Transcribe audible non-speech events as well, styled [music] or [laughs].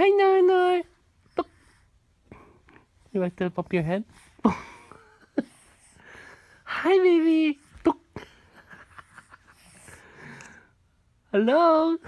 Hi, Nar Nar. You like to pop your head? [laughs] Hi, baby. [laughs] Hello.